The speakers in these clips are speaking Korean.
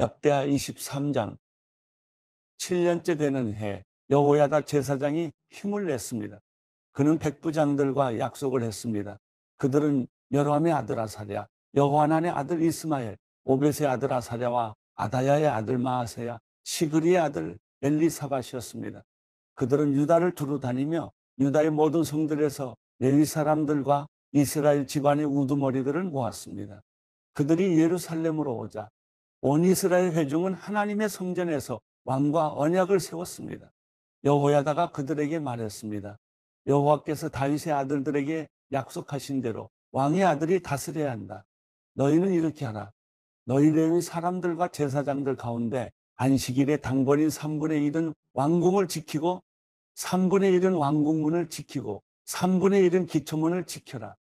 역대하 23장 7년째 되는 해 여호야다 제사장이 힘을 냈습니다. 그는 백부장들과 약속을 했습니다. 그들은 여로함의 아들 아사랴, 여호하난의 아들 이스마엘, 오벳의 아들 아사랴와 아다야의 아들 마아세야, 시그리의 아들 엘리사밭이었습니다. 그들은 유다를 두루 다니며 유다의 모든 성들에서 레위 사람들과 이스라엘 집안의 우두머리들을 모았습니다. 그들이 예루살렘으로 오자 온 이스라엘 회중은 하나님의 성전에서 왕과 언약을 세웠습니다. 여호야다가 그들에게 말했습니다. 여호와께서 다윗의 아들들에게 약속하신 대로 왕의 아들이 다스려야 한다. 너희는 이렇게 하라. 너희들의 사람들과 제사장들 가운데 안식일에 당번인 3분의 1은 왕궁을 지키고 3분의 1은 왕궁문을 지키고 3분의 1은 기초문을 지켜라.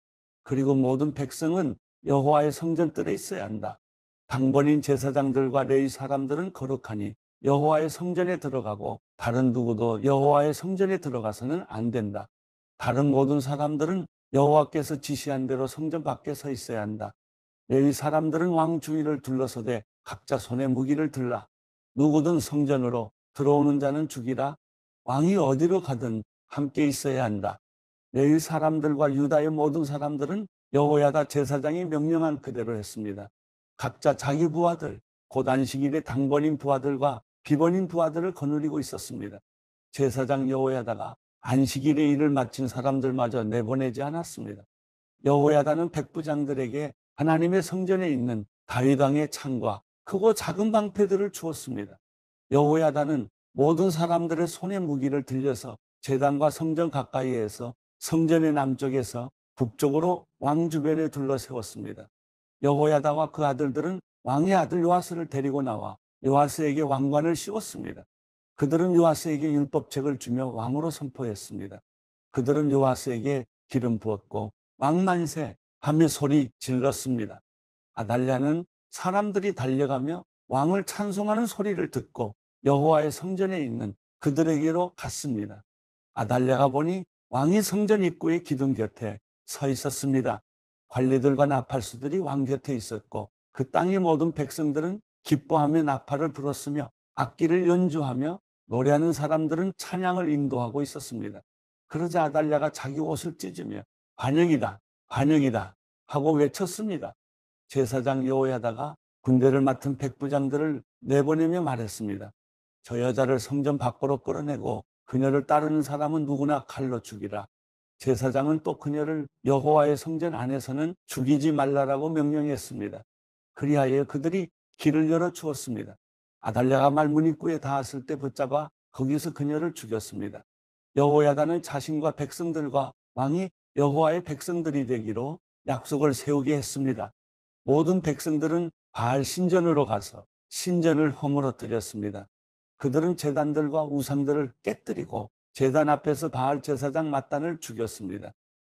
그리고 모든 백성은 여호와의 성전뜰에 있어야 한다. 당번인 제사장들과 레위 사람들은 거룩하니 여호와의 성전에 들어가고 다른 누구도 여호와의 성전에 들어가서는 안 된다. 다른 모든 사람들은 여호와께서 지시한 대로 성전 밖에 서 있어야 한다. 레위 사람들은 왕 주위를 둘러서되 각자 손에 무기를 들라. 누구든 성전으로 들어오는 자는 죽이라. 왕이 어디로 가든 함께 있어야 한다. 레위 사람들과 유다의 모든 사람들은 여호야다 제사장이 명령한 그대로 했습니다. 각자 자기 부하들, 고단식일의 당번인 부하들과 비번인 부하들을 거느리고 있었습니다. 제사장 여호야다가 안식일의 일을 마친 사람들마저 내보내지 않았습니다. 여호야다는 백부장들에게 하나님의 성전에 있는 다윗왕의 창과 크고 작은 방패들을 주었습니다. 여호야다는 모든 사람들의 손에 무기를 들려서 제단과 성전 가까이에서 성전의 남쪽에서 북쪽으로 왕 주변에 둘러 세웠습니다. 여호야다와 그 아들들은 왕의 아들 요아스를 데리고 나와 요아스에게 왕관을 씌웠습니다. 그들은 요아스에게 율법책을 주며 왕으로 선포했습니다. 그들은 요아스에게 기름 부었고 왕만세 하며 소리 질렀습니다. 아달랴는 사람들이 달려가며 왕을 찬송하는 소리를 듣고 여호와의 성전에 있는 그들에게로 갔습니다. 아달랴가 보니 왕이 성전 입구의 기둥 곁에 서 있었습니다. 관리들과 나팔수들이 왕 곁에 있었고 그 땅의 모든 백성들은 기뻐하며 나팔을 불었으며 악기를 연주하며 노래하는 사람들은 찬양을 인도하고 있었습니다. 그러자 아달랴가 자기 옷을 찢으며 반영이다, 반영이다 하고 외쳤습니다. 제사장 여호야다가 군대를 맡은 백부장들을 내보내며 말했습니다. 저 여자를 성전 밖으로 끌어내고 그녀를 따르는 사람은 누구나 칼로 죽이라. 제사장은 또 그녀를 여호와의 성전 안에서는 죽이지 말라라고 명령했습니다. 그리하여 그들이 길을 열어 주었습니다. 아달랴가 말문 입구에 닿았을 때 붙잡아 거기서 그녀를 죽였습니다. 여호야단은 자신과 백성들과 왕이 여호와의 백성들이 되기로 약속을 세우게 했습니다. 모든 백성들은 바알 신전으로 가서 신전을 허물어뜨렸습니다. 그들은 재단들과 우상들을 깨뜨리고 제단 앞에서 바알 제사장 마단을 죽였습니다.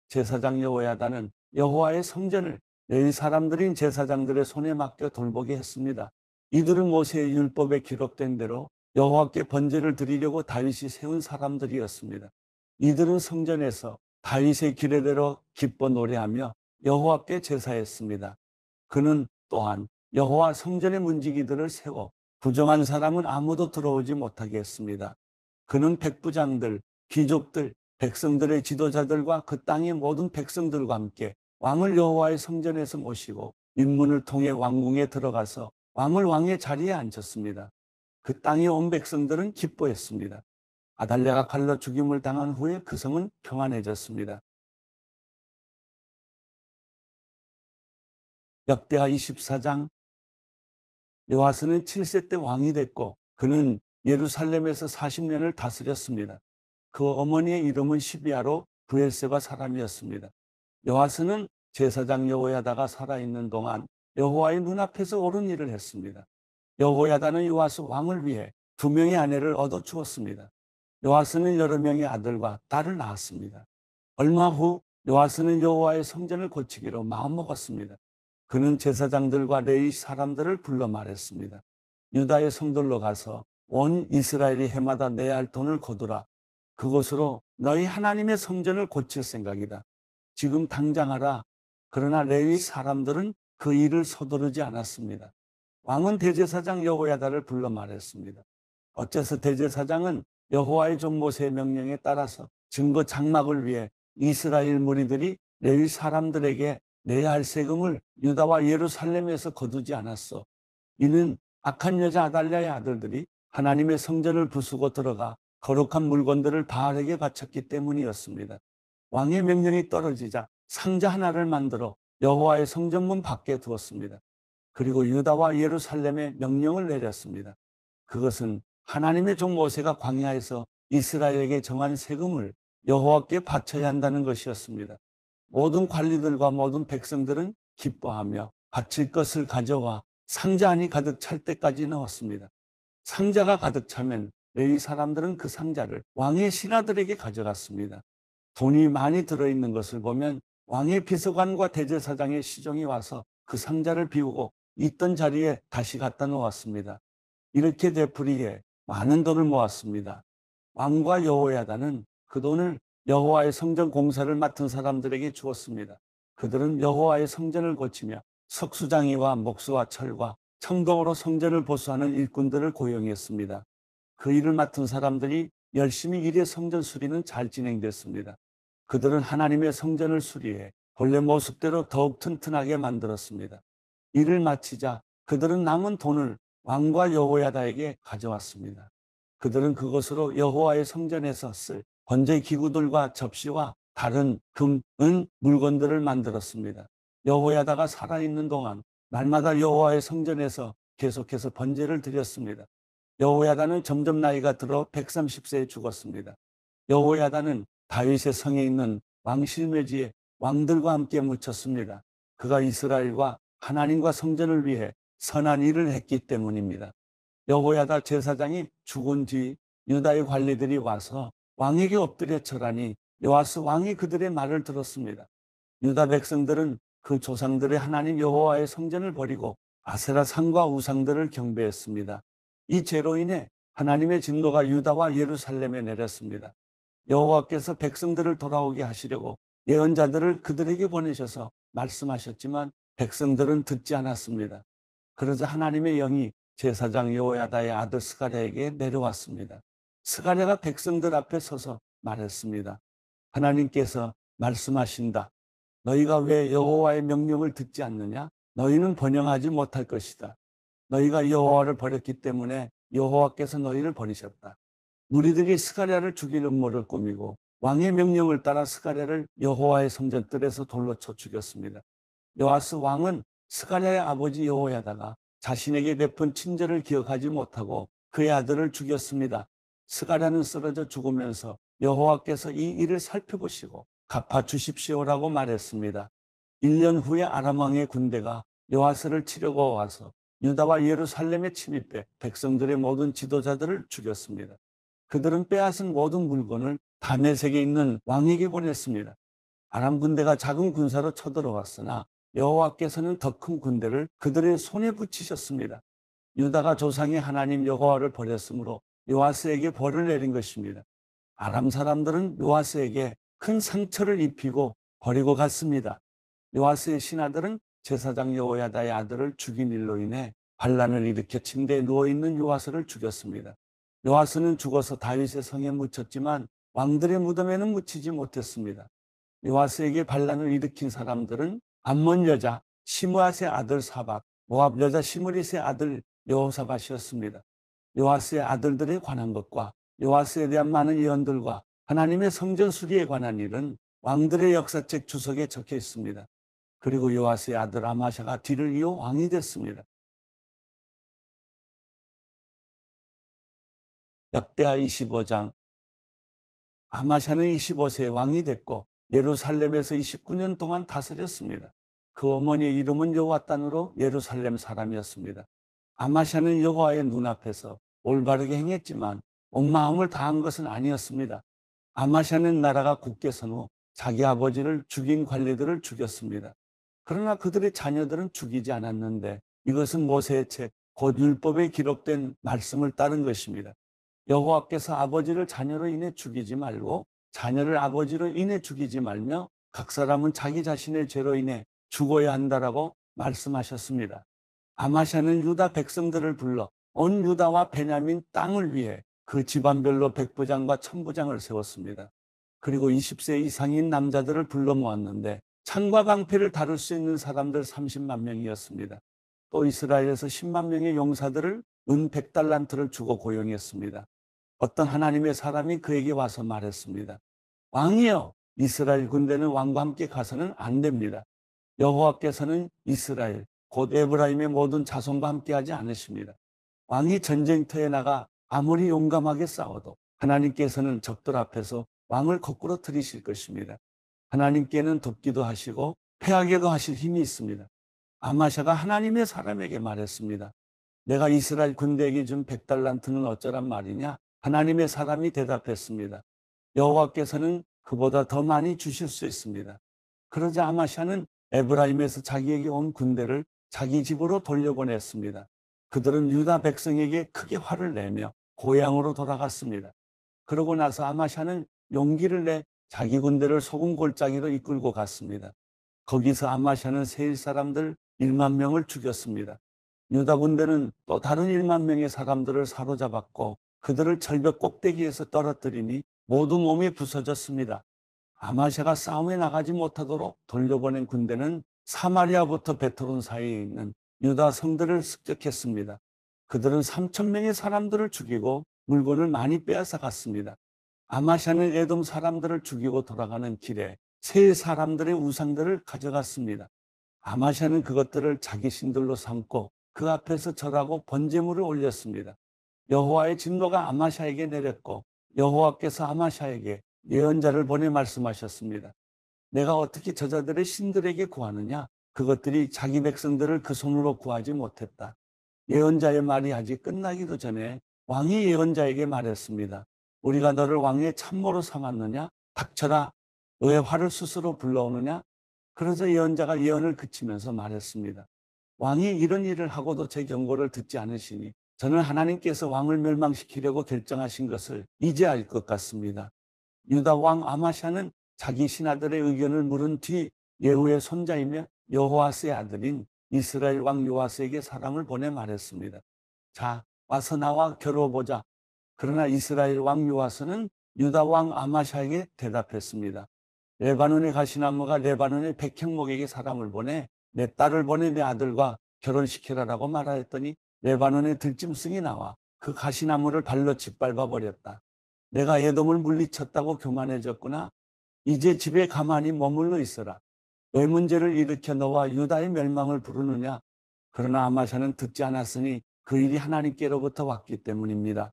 제사장 여호야단은 여호와의 성전을 이 사람들인 제사장들의 손에 맡겨 돌보게 했습니다. 이들은 모세의 율법에 기록된 대로 여호와께 번제를 드리려고 다윗이 세운 사람들이었습니다. 이들은 성전에서 다윗의 기례대로 기뻐 노래하며 여호와께 제사했습니다. 그는 또한 여호와 성전의 문지기들을 세워 부정한 사람은 아무도 들어오지 못하게 했습니다. 그는 백부장들, 귀족들, 백성들의 지도자들과 그 땅의 모든 백성들과 함께 왕을 여호와의 성전에서 모시고 인문을 통해 왕궁에 들어가서 왕을 왕의 자리에 앉혔습니다. 그 땅에 온 백성들은 기뻐했습니다. 아달랴가 칼로 죽임을 당한 후에 그 성은 평안해졌습니다. 역대하 24장 여호와스는 7세 때 왕이 됐고 그는 예루살렘에서 40년을 다스렸습니다. 그 어머니의 이름은 시비아로 브엘세바 사람이었습니다. 여하스는 제사장 여호야다가 살아있는 동안 여호와의 눈앞에서 옳은 일을 했습니다. 여호야다는 요하스 왕을 위해 두 명의 아내를 얻어 주었습니다. 요하스는 여러 명의 아들과 딸을 낳았습니다. 얼마 후 요하스는 여호와의 성전을 고치기로 마음먹었습니다. 그는 제사장들과 레이 사람들을 불러 말했습니다. 유다의 성들로 가서 온 이스라엘이 해마다 내야 할 돈을 거두라. 그것으로 너희 하나님의 성전을 고칠 생각이다. 지금 당장 하라. 그러나 레위 사람들은 그 일을 서두르지 않았습니다. 왕은 대제사장 여호야다를 불러 말했습니다. 어째서 대제사장은 여호와의 종모세의 명령에 따라서 증거 장막을 위해 이스라엘 무리들이 레위 사람들에게 내야 할 세금을 유다와 예루살렘에서 거두지 않았어. 이는 악한 여자 아달랴의 아들들이 하나님의 성전을 부수고 들어가 거룩한 물건들을 바알에게 바쳤기 때문이었습니다. 왕의 명령이 떨어지자 상자 하나를 만들어 여호와의 성전문 밖에 두었습니다. 그리고 유다와 예루살렘에 명령을 내렸습니다. 그것은 하나님의 종 모세가 광야에서 이스라엘에게 정한 세금을 여호와께 바쳐야 한다는 것이었습니다. 모든 관리들과 모든 백성들은 기뻐하며 바칠 것을 가져와 상자 안이 가득 찰 때까지 넣었습니다. 상자가 가득 차면 레위 사람들은 그 상자를 왕의 신하들에게 가져갔습니다. 돈이 많이 들어있는 것을 보면 왕의 비서관과 대제사장의 시종이 와서 그 상자를 비우고 있던 자리에 다시 갖다 놓았습니다. 이렇게 되풀이에 많은 돈을 모았습니다. 왕과 여호야다는 그 돈을 여호와의 성전 공사를 맡은 사람들에게 주었습니다. 그들은 여호와의 성전을 고치며 석수장이와 목수와 철과 청동으로 성전을 보수하는 일꾼들을 고용했습니다. 그 일을 맡은 사람들이 열심히 일해 성전 수리는 잘 진행됐습니다. 그들은 하나님의 성전을 수리해 본래 모습대로 더욱 튼튼하게 만들었습니다. 일을 마치자 그들은 남은 돈을 왕과 여호야다에게 가져왔습니다. 그들은 그것으로 여호와의 성전에서 쓸 번제 기구들과 접시와 다른 금, 은 물건들을 만들었습니다. 여호야다가 살아있는 동안 날마다 여호와의 성전에서 계속해서 번제를 드렸습니다. 여호야다는 점점 나이가 들어 130세에 죽었습니다. 여호야다는 다윗의 성에 있는 왕실매지에 왕들과 함께 묻혔습니다. 그가 이스라엘과 하나님과 성전을 위해 선한 일을 했기 때문입니다. 여호야다 제사장이 죽은 뒤 유다의 관리들이 와서 왕에게 엎드려 절하니 요아스 왕이 그들의 말을 들었습니다. 유다 백성들은 그 조상들의 하나님 여호와의 성전을 버리고 아세라 산과 우상들을 경배했습니다. 이 죄로 인해 하나님의 진노가 유다와 예루살렘에 내렸습니다. 여호와께서 백성들을 돌아오게 하시려고 예언자들을 그들에게 보내셔서 말씀하셨지만 백성들은 듣지 않았습니다. 그러자 하나님의 영이 제사장 여호야다의 아들 스가랴에게 내려왔습니다. 스가랴가 백성들 앞에 서서 말했습니다. 하나님께서 말씀하신다. 너희가 왜 여호와의 명령을 듣지 않느냐? 너희는 번영하지 못할 것이다. 너희가 여호와를 버렸기 때문에 여호와께서 너희를 버리셨다. 무리들이 스가랴를 죽일 음모를 꾸미고 왕의 명령을 따라 스가랴를 여호와의 성전뜰에서 돌로 쳐 죽였습니다. 여하스 왕은 스가랴의 아버지 여호야다가 자신에게 베푼 친절을 기억하지 못하고 그의 아들을 죽였습니다. 스가랴는 쓰러져 죽으면서 여호와께서 이 일을 살펴보시고 갚아주십시오라고 말했습니다. 1년 후에 아람왕의 군대가 여호스를 치려고 와서 유다와 예루살렘에 침입해 백성들의 모든 지도자들을 죽였습니다. 그들은 빼앗은 모든 물건을 다메색에 있는 왕에게 보냈습니다. 아람 군대가 작은 군사로 쳐들어왔으나 여호와께서는 더 큰 군대를 그들의 손에 붙이셨습니다. 유다가 조상의 하나님 여호와를 버렸으므로 요아스에게 벌을 내린 것입니다. 아람 사람들은 요아스에게 큰 상처를 입히고 버리고 갔습니다. 요아스의 신하들은 제사장 여호야다의 아들을 죽인 일로 인해 반란을 일으켜 침대에 누워 있는 요아스를 죽였습니다. 요아스는 죽어서 다윗의 성에 묻혔지만 왕들의 무덤에는 묻히지 못했습니다. 요아스에게 반란을 일으킨 사람들은 암몬 여자 시므앗의 아들 사박, 모압 여자 시므리스의 아들 여호사밧이었습니다. 요아스의 아들들에 관한 것과 요아스에 대한 많은 예언들과 하나님의 성전 수리에 관한 일은 왕들의 역사책 주석에 적혀 있습니다. 그리고 요아스의 아들 아마샤가 뒤를 이어 왕이 됐습니다. 역대하 25장 아마샤는 25세에 왕이 됐고 예루살렘에서 29년 동안 다스렸습니다. 그 어머니의 이름은 여호와단으로 예루살렘 사람이었습니다. 아마샤는 여호와의 눈앞에서 올바르게 행했지만 온 마음을 다한 것은 아니었습니다. 아마샤는 나라가 국께선 후 자기 아버지를 죽인 관리들을 죽였습니다. 그러나 그들의 자녀들은 죽이지 않았는데 이것은 모세의 책, 고 율법에 기록된 말씀을 따른 것입니다. 여호와께서 아버지를 자녀로 인해 죽이지 말고 자녀를 아버지로 인해 죽이지 말며 각 사람은 자기 자신의 죄로 인해 죽어야 한다라고 말씀하셨습니다. 아마샤는 유다 백성들을 불러 온 유다와 베냐민 땅을 위해 그 집안별로 백부장과 천부장을 세웠습니다. 그리고 20세 이상인 남자들을 불러 모았는데 창과 방패를 다룰 수 있는 사람들 30만 명이었습니다. 또 이스라엘에서 10만 명의 용사들을 은 100달란트를 주고 고용했습니다. 어떤 하나님의 사람이 그에게 와서 말했습니다. 왕이여, 이스라엘 군대는 왕과 함께 가서는 안 됩니다. 여호와께서는 이스라엘, 곧 에브라임의 모든 자손과 함께 하지 않으십니다. 왕이 전쟁터에 나가 아무리 용감하게 싸워도 하나님께서는 적들 앞에서 왕을 거꾸로 들이실 것입니다. 하나님께는 돕기도 하시고 패하게도 하실 힘이 있습니다. 아마샤가 하나님의 사람에게 말했습니다. 내가 이스라엘 군대에게 준 백달란트는 어쩌란 말이냐? 하나님의 사람이 대답했습니다. 여호와께서는 그보다 더 많이 주실 수 있습니다. 그러자 아마샤는 에브라임에서 자기에게 온 군대를 자기 집으로 돌려보냈습니다. 그들은 유다 백성에게 크게 화를 내며 고향으로 돌아갔습니다. 그러고 나서 아마샤는 용기를 내 자기 군대를 소금 골짜기로 이끌고 갔습니다. 거기서 아마샤는 세일 사람들 1만 명을 죽였습니다. 유다 군대는 또 다른 1만 명의 사람들을 사로잡았고 그들을 절벽 꼭대기에서 떨어뜨리니 모두 몸이 부서졌습니다. 아마샤가 싸움에 나가지 못하도록 돌려보낸 군대는 사마리아부터 베토론 사이에 있는 유다 성들을 습격했습니다. 그들은 3천 명의 사람들을 죽이고 물건을 많이 빼앗아 갔습니다. 아마샤는 에돔 사람들을 죽이고 돌아가는 길에 세 사람들의 우상들을 가져갔습니다. 아마샤는 그것들을 자기 신들로 삼고 그 앞에서 절하고 번제물을 올렸습니다. 여호와의 진노가 아마샤에게 내렸고 여호와께서 아마샤에게 예언자를 보내 말씀하셨습니다. 내가 어떻게 저자들의 신들에게 구하느냐? 그것들이 자기 백성들을 그 손으로 구하지 못했다. 예언자의 말이 아직 끝나기도 전에 왕이 예언자에게 말했습니다. 우리가 너를 왕의 참모로 삼았느냐? 닥쳐라. 너의 화를 스스로 불러오느냐? 그래서 예언자가 예언을 그치면서 말했습니다. 왕이 이런 일을 하고도 제 경고를 듣지 않으시니 저는 하나님께서 왕을 멸망시키려고 결정하신 것을 이제 알 것 같습니다. 유다 왕 아마샤는 자기 신하들의 의견을 물은 뒤 예후의 손자이며 여호와스의 아들인 이스라엘 왕요하스에게 사람을 보내 말했습니다. 자, 와서 나와 겨뤄보자. 그러나 이스라엘 왕요하스는 유다 왕 아마샤에게 대답했습니다. 레바논의 가시나무가 레바논의 백향목에게 사람을 보내 내 딸을 보내 내 아들과 결혼시키라라고 말하였더니 레바논의 들짐승이 나와 그 가시나무를 발로 짓밟아 버렸다. 내가 애돔을 물리쳤다고 교만해졌구나. 이제 집에 가만히 머물러 있어라. 왜 문제를 일으켜 너와 유다의 멸망을 부르느냐? 그러나 아마샤는 듣지 않았으니 그 일이 하나님께로부터 왔기 때문입니다.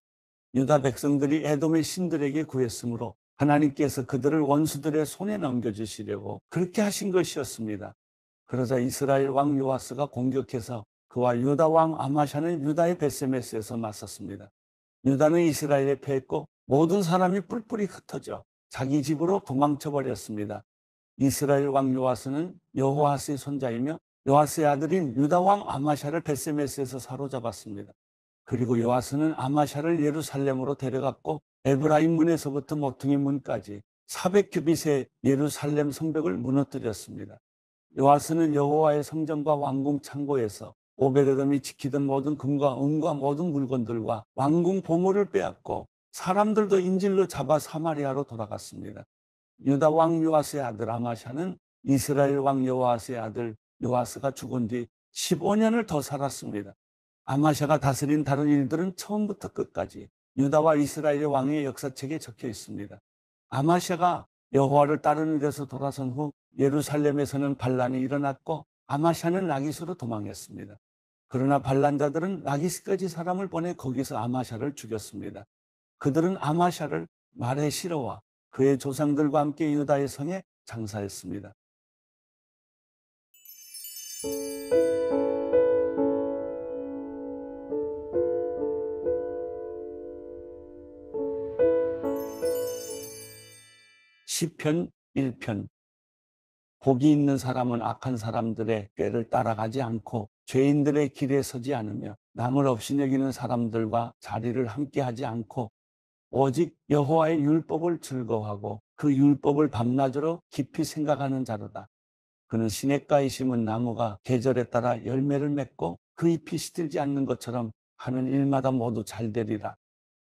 유다 백성들이 애돔의 신들에게 구했으므로 하나님께서 그들을 원수들의 손에 넘겨주시려고 그렇게 하신 것이었습니다. 그러자 이스라엘 왕요하스가 공격해서 그와 유다 왕 아마샤는 유다의 베세메스에서 맞섰습니다. 유다는 이스라엘에 패했고 모든 사람이 뿔뿔이 흩어져 자기 집으로 도망쳐 버렸습니다. 이스라엘 왕요하스는 여호아스의 손자이며 요하스의 아들인 유다 왕 아마샤를 베스메스에서 사로잡았습니다. 그리고 요하스는 아마샤를 예루살렘으로 데려갔고 에브라임 문에서부터 모퉁이 문까지 400규빗의 예루살렘 성벽을 무너뜨렸습니다. 요하스는 여호와의 성전과 왕궁 창고에서 오베데덤이 지키던 모든 금과 은과 모든 물건들과 왕궁 보물을 빼앗고 사람들도 인질로 잡아 사마리아로 돌아갔습니다. 유다 왕 요아스의 아들 아마샤는 이스라엘 왕 요아스의 아들 요아스가 죽은 뒤 15년을 더 살았습니다. 아마샤가 다스린 다른 일들은 처음부터 끝까지 유다와 이스라엘의 왕의 역사책에 적혀 있습니다. 아마샤가 여호와를 따르는 데서 돌아선 후 예루살렘에서는 반란이 일어났고 아마샤는 나기스로 도망했습니다. 그러나 반란자들은 나기스까지 사람을 보내 거기서 아마샤를 죽였습니다. 그들은 아마샤를 말에 실어와 그의 조상들과 함께 유다의 성에 장사했습니다. 시편 1편 복이 있는 사람은 악한 사람들의 꾀를 따라가지 않고 죄인들의 길에 서지 않으며 남을 없이 여기는 사람들과 자리를 함께 하지 않고 오직 여호와의 율법을 즐거워하고 그 율법을 밤낮으로 깊이 생각하는 자로다. 그는 시냇가에 심은 나무가 계절에 따라 열매를 맺고 그 잎이 시들지 않는 것처럼 하는 일마다 모두 잘 되리라.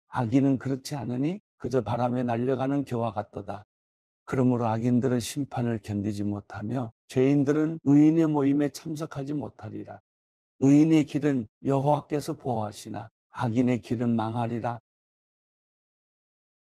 악인은 그렇지 않으니 그저 바람에 날려가는 겨와 같도다. 그러므로 악인들은 심판을 견디지 못하며 죄인들은 의인의 모임에 참석하지 못하리라. 의인의 길은 여호와께서 보호하시나 악인의 길은 망하리라.